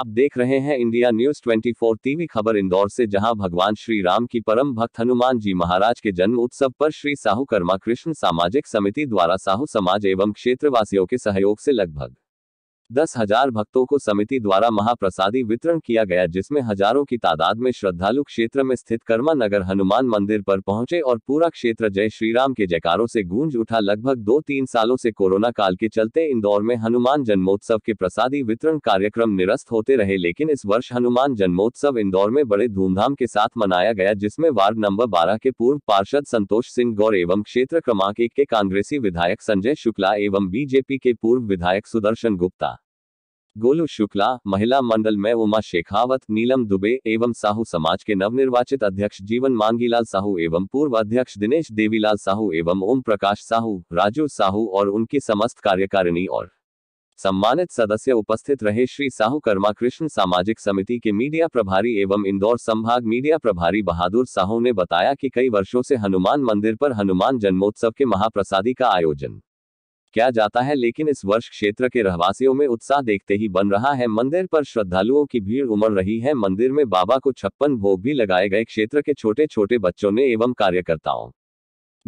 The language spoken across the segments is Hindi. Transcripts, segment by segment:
आप देख रहे हैं इंडिया न्यूज 24 टीवी खबर इंदौर से जहां भगवान श्री राम की परम भक्त हनुमान जी महाराज के जन्म उत्सव पर श्री साहू कर्मा कृष्ण सामाजिक समिति द्वारा साहू समाज एवं क्षेत्रवासियों के सहयोग से लगभग दस हजार भक्तों को समिति द्वारा महाप्रसादी वितरण किया गया जिसमें हजारों की तादाद में श्रद्धालु क्षेत्र में स्थित कर्मा नगर हनुमान मंदिर पर पहुंचे और पूरा क्षेत्र जय श्री राम के जयकारों से गूंज उठा लगभग दो तीन सालों से कोरोना काल के चलते इंदौर में हनुमान जन्मोत्सव के प्रसादी वितरण कार्यक्रम निरस्त होते रहे लेकिन इस वर्ष हनुमान जन्मोत्सव इंदौर में बड़े धूमधाम के साथ मनाया गया जिसमें वार्ड नंबर बारह के पूर्व पार्षद संतोष सिंह गौर एवं क्षेत्र क्रमांक एक के कांग्रेसी विधायक संजय शुक्ला एवं बीजेपी के पूर्व विधायक सुदर्शन गुप्ता गोलू शुक्ला महिला मंडल में उमा शेखावत नीलम दुबे एवं साहू समाज के नवनिर्वाचित अध्यक्ष जीवन मांगीलाल साहू एवं पूर्व अध्यक्ष दिनेश देवीलाल साहू एवं ओम प्रकाश साहू राजू साहू और उनकी समस्त कार्यकारिणी और सम्मानित सदस्य उपस्थित रहे श्री साहू कर्मा कृष्ण सामाजिक समिति के मीडिया प्रभारी एवं इंदौर संभाग मीडिया प्रभारी बहादुर साहू ने बताया कि कई वर्षों से हनुमान मंदिर पर हनुमान जन्मोत्सव के महाप्रसादी का आयोजन किया जाता है लेकिन इस वर्ष क्षेत्र के रहवासियों में उत्साह देखते ही बन रहा है मंदिर पर श्रद्धालुओं की भीड़ उमड़ रही है मंदिर में बाबा को छप्पन भोग भी लगाए गए क्षेत्र के छोटे छोटे बच्चों ने एवं कार्यकर्ताओं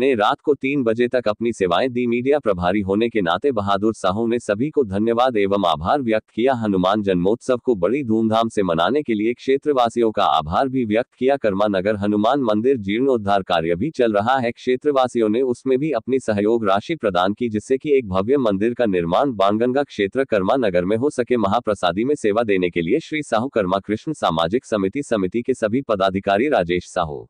ने रात को तीन बजे तक अपनी सेवाएं दी मीडिया प्रभारी होने के नाते बहादुर साहू ने सभी को धन्यवाद एवं आभार व्यक्त किया हनुमान जन्मोत्सव को बड़ी धूमधाम से मनाने के लिए क्षेत्रवासियों का आभार भी व्यक्त किया कर्मा नगर हनुमान मंदिर जीर्णोद्धार कार्य भी चल रहा है क्षेत्रवासियों ने उसमें भी अपनी सहयोग राशि प्रदान की जिससे की एक भव्य मंदिर का निर्माण बांगंगा क्षेत्र कर्मा नगर में हो सके महाप्रसादी में सेवा देने के लिए श्री साहू कर्मा कृष्ण सामाजिक समिति समिति के सभी पदाधिकारी राजेश साहू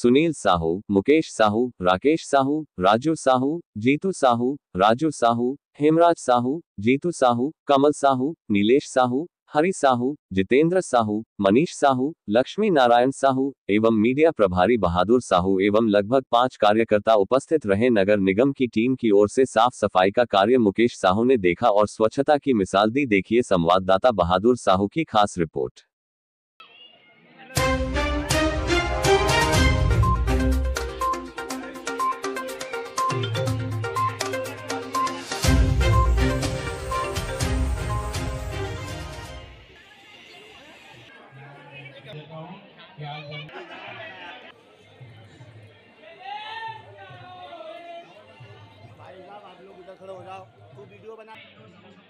सुनील साहू मुकेश साहू राकेश साहू राजू साहू जीतू साहू राजू साहू हेमराज साहू जीतू साहू कमल साहू नीलेश साहू हरी साहू जितेंद्र साहू मनीष साहू लक्ष्मी नारायण साहू एवं मीडिया प्रभारी बहादुर साहू एवं लगभग पांच कार्यकर्ता उपस्थित रहे नगर निगम की टीम की ओर से साफ सफाई का कार्य मुकेश साहू ने देखा और स्वच्छता की मिसाल दी देखिए संवाददाता बहादुर साहू की खास रिपोर्ट उधर खड़े हो जाओ तू वीडियो बना